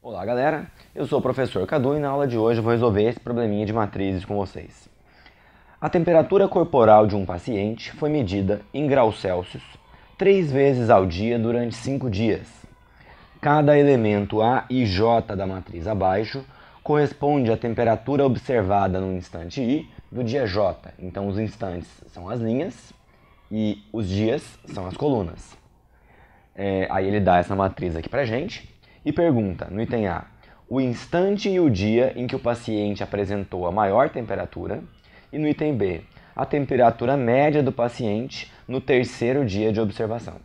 Olá galera, eu sou o professor Cadu e na aula de hoje vou resolver esse probleminha de matrizes com vocês. A temperatura corporal de um paciente foi medida em graus Celsius três vezes ao dia durante cinco dias. Cada elemento A e J da matriz abaixo corresponde à temperatura observada no instante I do dia J. Então os instantes são as linhas e os dias são as colunas. É, aí ele dá essa matriz aqui pra gente e pergunta no item A o instante e o dia em que o paciente apresentou a maior temperatura e no item B a temperatura média do paciente no terceiro dia de observação.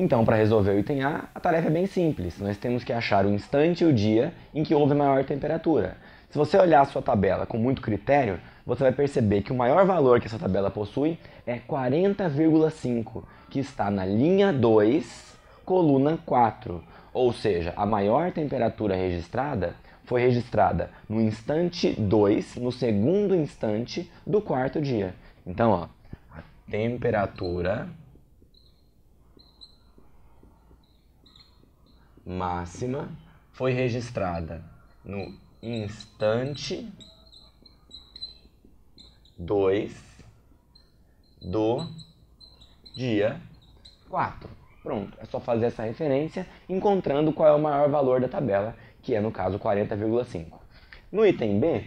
Então, para resolver o item A, a tarefa é bem simples. Nós temos que achar o instante e o dia em que houve maior temperatura. Se você olhar a sua tabela com muito critério, você vai perceber que o maior valor que essa tabela possui é 40,5, que está na linha 2, coluna 4. Ou seja, a maior temperatura registrada foi registrada no instante 2, no segundo instante do quarto dia. Então, ó, a temperatura máxima foi registrada no instante 2 do dia 4. Pronto, é só fazer essa referência encontrando qual é o maior valor da tabela, que é no caso 40,5. No item B,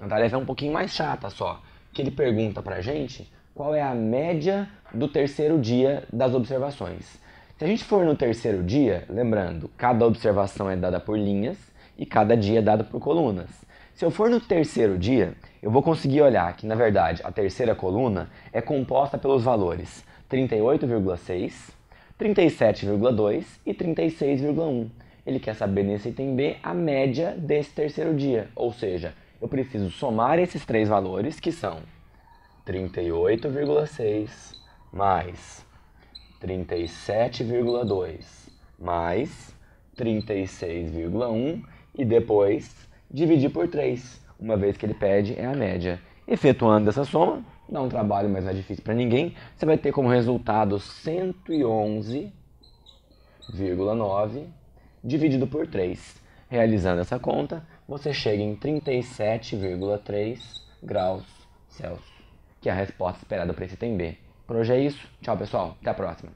a tarefa é um pouquinho mais chata só, que ele pergunta a gente qual é a média do terceiro dia das observações. Se a gente for no terceiro dia, lembrando, cada observação é dada por linhas e cada dia é dado por colunas. Se eu for no terceiro dia, eu vou conseguir olhar que, na verdade, a terceira coluna é composta pelos valores 38,6, 37,2 e 36,1. Ele quer saber nesse item B a média desse terceiro dia, ou seja, eu preciso somar esses três valores que são 38,6 mais 37,2 mais 36,1 e depois dividir por 3, uma vez que ele pede é a média. Efetuando essa soma, dá um trabalho, mas não é difícil para ninguém, você vai ter como resultado 111,9 dividido por 3. Realizando essa conta, você chega em 37,3 graus Celsius, que é a resposta esperada para esse item B. Por hoje é isso. Tchau, pessoal. Até a próxima.